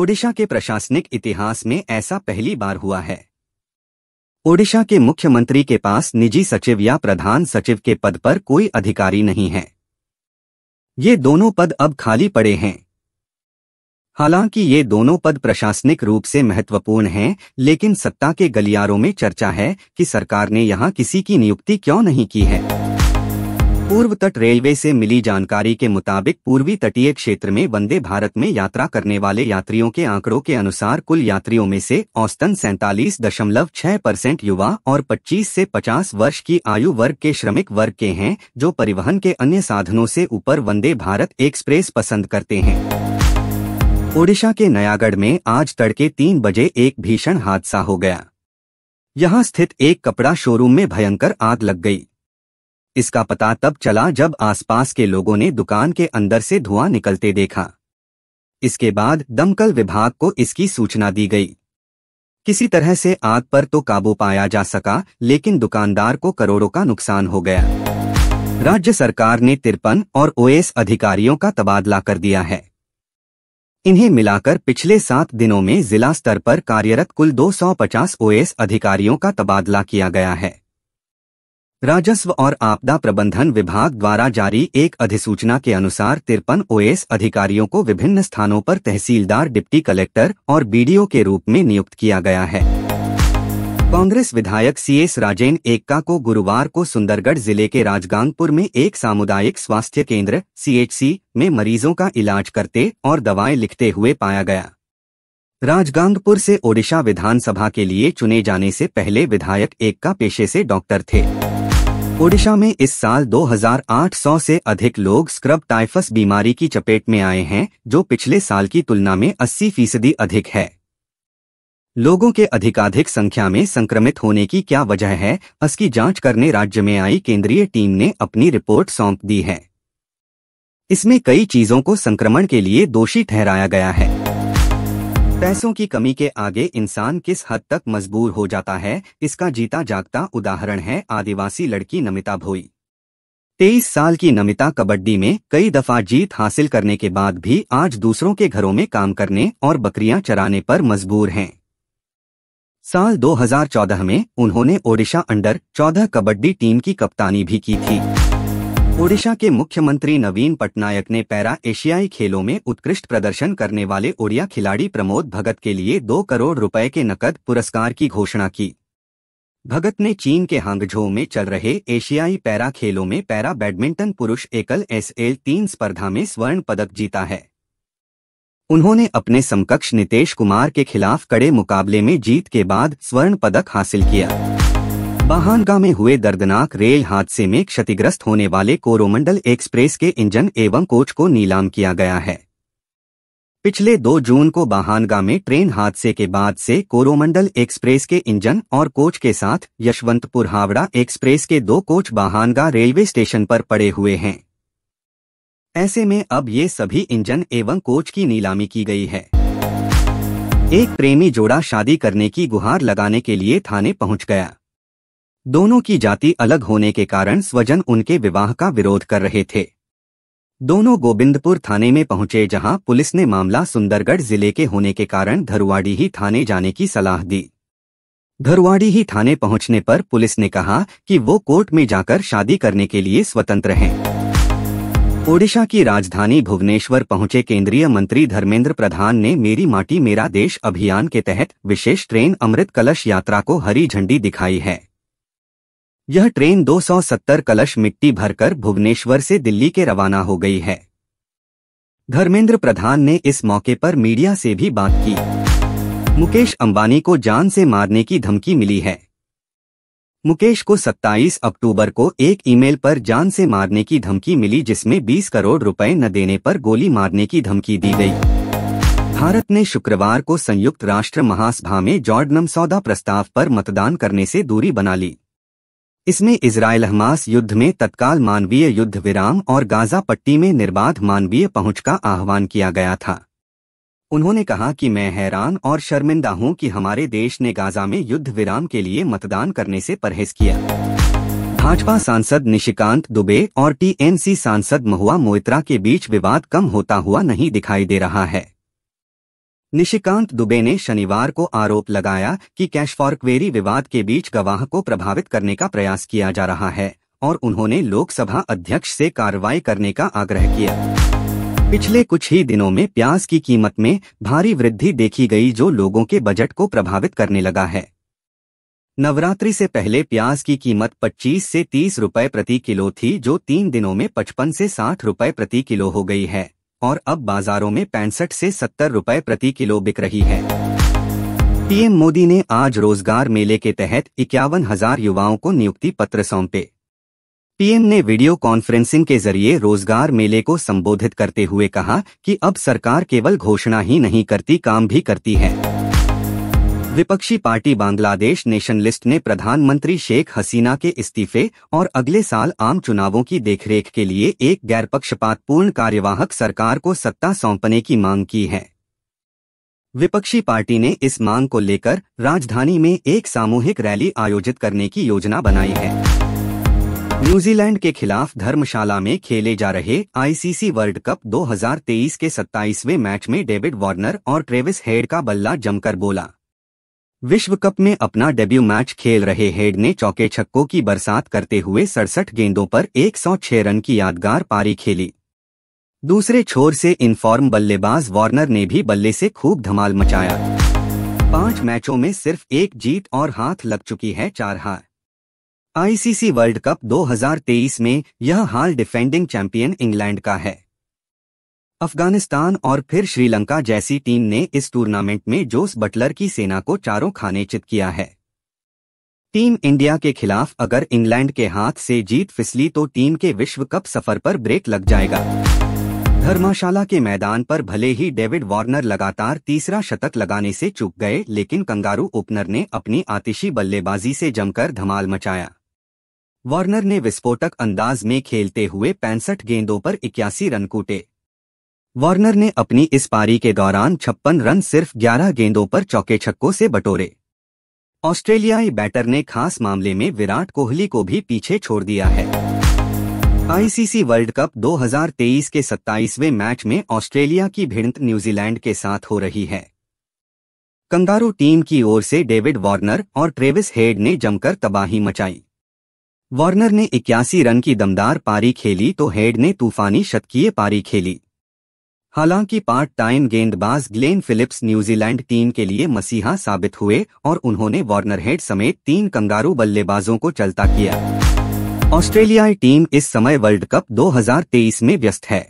ओडिशा के प्रशासनिक इतिहास में ऐसा पहली बार हुआ है ओडिशा के मुख्यमंत्री के पास निजी सचिव या प्रधान सचिव के पद पर कोई अधिकारी नहीं है ये दोनों पद अब खाली पड़े हैं हालांकि ये दोनों पद प्रशासनिक रूप से महत्वपूर्ण हैं लेकिन सत्ता के गलियारों में चर्चा है कि सरकार ने यहां किसी की नियुक्ति क्यों नहीं की है पूर्व तट रेलवे से मिली जानकारी के मुताबिक पूर्वी तटीय क्षेत्र में वंदे भारत में यात्रा करने वाले यात्रियों के आंकड़ों के अनुसार कुल यात्रियों में से औसतन सैतालीस दशमलव छह परसेंट युवा और 25 से 50 वर्ष की आयु वर्ग के श्रमिक वर्ग के हैं जो परिवहन के अन्य साधनों से ऊपर वंदे भारत एक्सप्रेस पसंद करते हैं ओडिशा के नयागढ़ में आज तड़के तीन बजे एक भीषण हादसा हो गया यहाँ स्थित एक कपड़ा शोरूम में भयंकर आग लग गयी इसका पता तब चला जब आसपास के लोगों ने दुकान के अंदर से धुआं निकलते देखा इसके बाद दमकल विभाग को इसकी सूचना दी गई किसी तरह से आग पर तो काबू पाया जा सका लेकिन दुकानदार को करोड़ों का नुकसान हो गया राज्य सरकार ने तिरपन और ओएस अधिकारियों का तबादला कर दिया है इन्हें मिलाकर पिछले सात दिनों में जिला स्तर पर कार्यरत कुल 250 ओएस अधिकारियों का तबादला किया गया है राजस्व और आपदा प्रबंधन विभाग द्वारा जारी एक अधिसूचना के अनुसार तिरपन ओएस अधिकारियों को विभिन्न स्थानों पर तहसीलदार डिप्टी कलेक्टर और बीडीओ के रूप में नियुक्त किया गया है कांग्रेस विधायक सीएस राजेन एक्का को गुरुवार को सुंदरगढ़ जिले के राजगांगपुर में एक सामुदायिक स्वास्थ्य केंद्र सीएचसी में मरीजों का इलाज करते और दवाएं लिखते हुए पाया गया राजगांगपुर से ओडिशा विधानसभा के लिए चुने जाने से पहले विधायक का पेशे से डॉक्टर थे ओडिशा में इस साल 2,800 से अधिक लोग स्क्रब टाइफस बीमारी की चपेट में आए हैं जो पिछले साल की तुलना में 80 फीसदी अधिक है लोगों के अधिकाधिक संख्या में संक्रमित होने की क्या वजह है इसकी जांच करने राज्य में आई केंद्रीय टीम ने अपनी रिपोर्ट सौंप दी है इसमें कई चीजों को संक्रमण के लिए दोषी ठहराया गया है पैसों की कमी के आगे इंसान किस हद तक मजबूर हो जाता है इसका जीता जागता उदाहरण है आदिवासी लड़की नमिता भोई तेईस साल की नमिता कबड्डी में कई दफा जीत हासिल करने के बाद भी आज दूसरों के घरों में काम करने और बकरियां चराने पर मजबूर हैं साल 2014 में उन्होंने ओडिशा अंडर 14 कबड्डी टीम की कप्तानी भी की थी ओडिशा के मुख्यमंत्री नवीन पटनायक ने पैरा एशियाई खेलों में उत्कृष्ट प्रदर्शन करने वाले ओडिया खिलाड़ी प्रमोद भगत के लिए दो करोड़ रुपए के नकद पुरस्कार की घोषणा की भगत ने चीन के हांगझो में चल रहे एशियाई पैरा खेलों में पैरा बैडमिंटन पुरुष एकल एस एल तीन स्पर्धा में स्वर्ण पदक जीता है उन्होंने अपने समकक्ष नितेश कुमार के खिलाफ कड़े मुकाबले में जीत के बाद स्वर्ण पदक हासिल किया बहानगा में हुए दर्दनाक रेल हादसे में क्षतिग्रस्त होने वाले कोरोमंडल एक्सप्रेस के इंजन एवं कोच को नीलाम किया गया है पिछले 2 जून को बहानगा में ट्रेन हादसे के बाद से कोरोमंडल एक्सप्रेस के इंजन और कोच के साथ यशवंतपुर हावड़ा एक्सप्रेस के दो कोच बहानगा रेलवे स्टेशन पर पड़े हुए हैं ऐसे में अब ये सभी इंजन एवं कोच की नीलामी की गई है एक प्रेमी जोड़ा शादी करने की गुहार लगाने के लिए थाने पहुंच गया दोनों की जाति अलग होने के कारण स्वजन उनके विवाह का विरोध कर रहे थे दोनों गोविंदपुर थाने में पहुंचे जहां पुलिस ने मामला सुंदरगढ़ जिले के होने के कारण धरुआड़ी ही थाने जाने की सलाह दी धरुआड़ी ही थाने पहुंचने पर पुलिस ने कहा कि वो कोर्ट में जाकर शादी करने के लिए स्वतंत्र हैं ओडिशा की राजधानी भुवनेश्वर पहुंचे केंद्रीय मंत्री धर्मेंद्र प्रधान ने मेरी माटी मेरा देश अभियान के तहत विशेष ट्रेन अमृत कलश यात्रा को हरी झंडी दिखाई है यह ट्रेन 270 कलश मिट्टी भरकर भुवनेश्वर से दिल्ली के रवाना हो गई है धर्मेंद्र प्रधान ने इस मौके पर मीडिया से भी बात की मुकेश अंबानी को जान से मारने की धमकी मिली है मुकेश को 27 अक्टूबर को एक ईमेल पर जान से मारने की धमकी मिली जिसमें 20 करोड़ रुपए न देने पर गोली मारने की धमकी दी गई भारत ने शुक्रवार को संयुक्त राष्ट्र महासभा में जॉर्डनम सौदा प्रस्ताव पर मतदान करने से दूरी बना ली इसमें इसराइल हमास युद्ध में तत्काल मानवीय युद्ध विराम और गाजा पट्टी में निर्बाध मानवीय पहुंच का आह्वान किया गया था उन्होंने कहा कि मैं हैरान और शर्मिंदा हूं कि हमारे देश ने गाजा में युद्ध विराम के लिए मतदान करने से परहेज किया भाजपा सांसद निशिकांत दुबे और टीएनसी सांसद महुआ मोइत्रा के बीच विवाद कम होता हुआ नहीं दिखाई दे रहा है निशिकांत दुबे ने शनिवार को आरोप लगाया कि कैश फॉर क्वेरी विवाद के बीच गवाह को प्रभावित करने का प्रयास किया जा रहा है और उन्होंने लोकसभा अध्यक्ष से कार्रवाई करने का आग्रह किया पिछले कुछ ही दिनों में प्याज की कीमत में भारी वृद्धि देखी गई जो लोगों के बजट को प्रभावित करने लगा है नवरात्रि से पहले प्याज की कीमत 25 से 30 रुपए प्रति किलो थी जो तीन दिनों में 55 से 60 रुपए प्रति किलो हो गई है और अब बाजारों में पैंसठ से सत्तर रुपए प्रति किलो बिक रही है पीएम मोदी ने आज रोजगार मेले के तहत इक्यावन हजार युवाओं को नियुक्ति पत्र सौंपे पीएम ने वीडियो कॉन्फ्रेंसिंग के जरिए रोजगार मेले को संबोधित करते हुए कहा कि अब सरकार केवल घोषणा ही नहीं करती काम भी करती है विपक्षी पार्टी बांग्लादेश नेशनलिस्ट ने प्रधानमंत्री शेख हसीना के इस्तीफे और अगले साल आम चुनावों की देखरेख के लिए एक गैर पक्षपातपूर्ण कार्यवाहक सरकार को सत्ता सौंपने की मांग की है विपक्षी पार्टी ने इस मांग को लेकर राजधानी में एक सामूहिक रैली आयोजित करने की योजना बनाई है न्यूजीलैंड के खिलाफ धर्मशाला में खेले जा रहे आईसीसी वर्ल्ड कप 2023 के 27वें मैच में डेविड वार्नर और ट्रेविस हेड का बल्ला जमकर बोला विश्व कप में अपना डेब्यू मैच खेल रहे हेड ने चौके छक्कों की बरसात करते हुए सड़सठ गेंदों पर 106 रन की यादगार पारी खेली दूसरे छोर से इनफॉर्म बल्लेबाज वार्नर ने भी बल्ले से खूब धमाल मचाया पांच मैचों में सिर्फ एक जीत और हाथ लग चुकी है चार हार आईसीसी वर्ल्ड कप 2023 में यह हाल डिफेंडिंग चैंपियन इंग्लैंड का है अफगानिस्तान और फिर श्रीलंका जैसी टीम ने इस टूर्नामेंट में जोस बटलर की सेना को चारों खाने चित किया है टीम इंडिया के खिलाफ अगर इंग्लैंड के हाथ से जीत फिसली तो टीम के विश्व कप सफर पर ब्रेक लग जाएगा धर्मशाला के मैदान पर भले ही डेविड वार्नर लगातार तीसरा शतक लगाने से चूक गए लेकिन कंगारू ओपनर ने अपनी आतिशी बल्लेबाजी से जमकर धमाल मचाया वार्नर ने विस्फोटक अंदाज में खेलते हुए पैंसठ गेंदों पर इक्यासी रन कूटे वार्नर ने अपनी इस पारी के दौरान छप्पन रन सिर्फ 11 गेंदों पर चौके छक्कों से बटोरे ऑस्ट्रेलियाई बैटर ने खास मामले में विराट कोहली को भी पीछे छोड़ दिया है आईसीसी वर्ल्ड कप 2023 के 27वें मैच में ऑस्ट्रेलिया की भिड़ंत न्यूजीलैंड के साथ हो रही है कंगारू टीम की ओर से डेविड वार्नर और ट्रेविस हेड ने जमकर तबाही मचाई वार्नर ने इक्यासी रन की दमदार पारी खेली तो हेड ने तूफानी शतकीय पारी खेली हालांकि पार्ट टाइम गेंदबाज ग्लेन फिलिप्स न्यूजीलैंड टीम के लिए मसीहा साबित हुए और उन्होंने वार्नर हेड समेत तीन कंगारू बल्लेबाजों को चलता किया ऑस्ट्रेलियाई टीम इस समय वर्ल्ड कप 2023 में व्यस्त है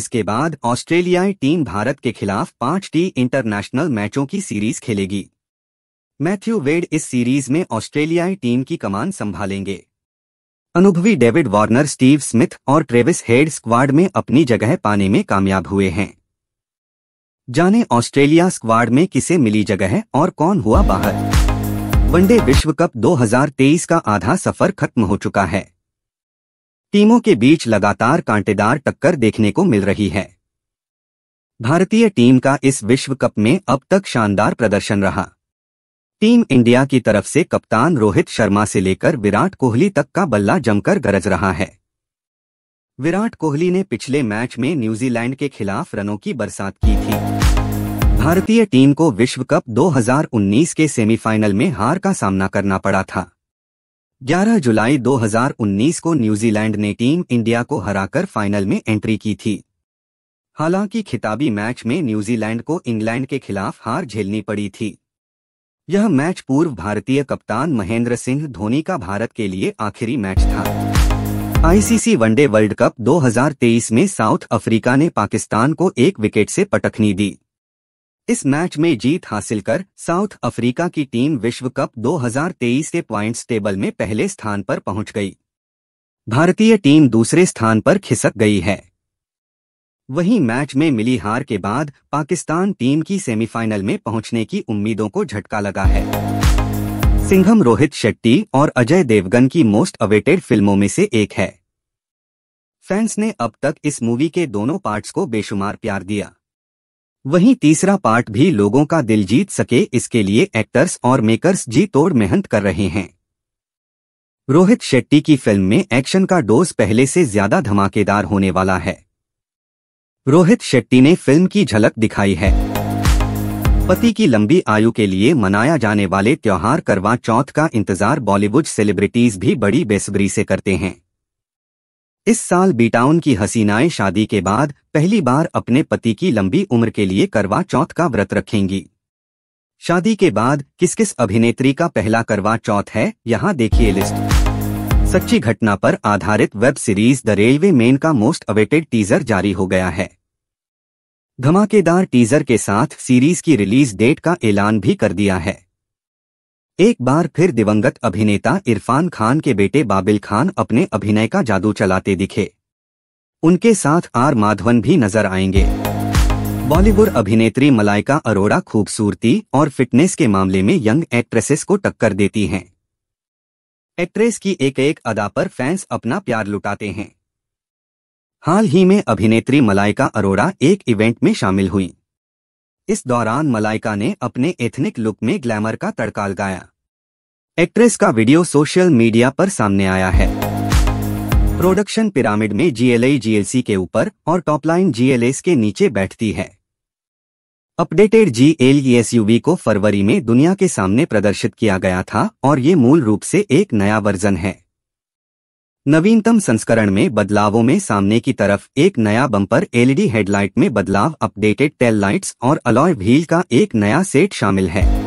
इसके बाद ऑस्ट्रेलियाई टीम भारत के खिलाफ पांच टी इंटरनेशनल मैचों की सीरीज खेलेगी मैथ्यू वेड इस सीरीज में ऑस्ट्रेलियाई टीम की कमान संभालेंगे अनुभवी डेविड वार्नर स्टीव स्मिथ और ट्रेविस हेड स्क्वाड में अपनी जगह पाने में कामयाब हुए हैं जाने ऑस्ट्रेलिया स्क्वाड में किसे मिली जगह और कौन हुआ बाहर वनडे विश्व कप 2023 का आधा सफर खत्म हो चुका है टीमों के बीच लगातार कांटेदार टक्कर देखने को मिल रही है भारतीय टीम का इस विश्व कप में अब तक शानदार प्रदर्शन रहा टीम इंडिया की तरफ से कप्तान रोहित शर्मा से लेकर विराट कोहली तक का बल्ला जमकर गरज रहा है विराट कोहली ने पिछले मैच में न्यूजीलैंड के खिलाफ रनों की बरसात की थी भारतीय टीम को विश्व कप 2019 के सेमीफाइनल में हार का सामना करना पड़ा था 11 जुलाई 2019 को न्यूजीलैंड ने टीम इंडिया को हराकर फाइनल में एंट्री की थी हालांकि खिताबी मैच में न्यूजीलैंड को इंग्लैंड के खिलाफ हार झेलनी पड़ी थी यह मैच पूर्व भारतीय कप्तान महेंद्र सिंह धोनी का भारत के लिए आखिरी मैच था आईसीसी वनडे वर्ल्ड कप 2023 में साउथ अफ्रीका ने पाकिस्तान को एक विकेट से पटखनी दी इस मैच में जीत हासिल कर साउथ अफ्रीका की टीम विश्व कप 2023 के पॉइंट्स टेबल में पहले स्थान पर पहुंच गई भारतीय टीम दूसरे स्थान पर खिसक गई है वहीं मैच में मिली हार के बाद पाकिस्तान टीम की सेमीफाइनल में पहुंचने की उम्मीदों को झटका लगा है सिंघम रोहित शेट्टी और अजय देवगन की मोस्ट अवेटेड फिल्मों में से एक है फैंस ने अब तक इस मूवी के दोनों पार्ट्स को बेशुमार प्यार दिया वहीं तीसरा पार्ट भी लोगों का दिल जीत सके इसके लिए एक्टर्स और मेकर्स जी तोड़ मेहनत कर रहे हैं रोहित शेट्टी की फिल्म में एक्शन का डोज पहले से ज्यादा धमाकेदार होने वाला है रोहित शेट्टी ने फिल्म की झलक दिखाई है पति की लंबी आयु के लिए मनाया जाने वाले त्योहार करवा चौथ का इंतजार बॉलीवुड सेलिब्रिटीज भी बड़ी बेसब्री से करते हैं इस साल बीटाउन की हसीनाएं शादी के बाद पहली बार अपने पति की लंबी उम्र के लिए करवा चौथ का व्रत रखेंगी शादी के बाद किस किस अभिनेत्री का पहला करवा चौथ है यहाँ देखिए लिस्ट सच्ची घटना पर आधारित web series The Railway Men का मोस्ट अवेटेड टीजर जारी हो गया है धमाकेदार टीजर के साथ सीरीज की रिलीज डेट का ऐलान भी कर दिया है एक बार फिर दिवंगत अभिनेता इरफान खान के बेटे बाबिल खान अपने अभिनय का जादू चलाते दिखे उनके साथ आर माधवन भी नजर आएंगे बॉलीवुड अभिनेत्री मलाइका अरोड़ा खूबसूरती और फिटनेस के मामले में यंग एक्ट्रेसेस को टक्कर देती हैं एक्ट्रेस की एक एक अदा पर फैंस अपना प्यार लुटाते हैं हाल ही में अभिनेत्री मलाइका अरोड़ा एक इवेंट में शामिल हुई इस दौरान मलाइका ने अपने एथनिक लुक में ग्लैमर का तड़का लगाया एक्ट्रेस का वीडियो सोशल मीडिया पर सामने आया है प्रोडक्शन पिरामिड में जीएलए जीएलसी के ऊपर और टॉपलाइन जीएलएस के नीचे बैठती है अपडेटेड जी एल e को फरवरी में दुनिया के सामने प्रदर्शित किया गया था और ये मूल रूप से एक नया वर्जन है नवीनतम संस्करण में बदलावों में सामने की तरफ एक नया बम्पर एलईडी हेडलाइट में बदलाव अपडेटेड टेल लाइट्स और अलॉय व्हील का एक नया सेट शामिल है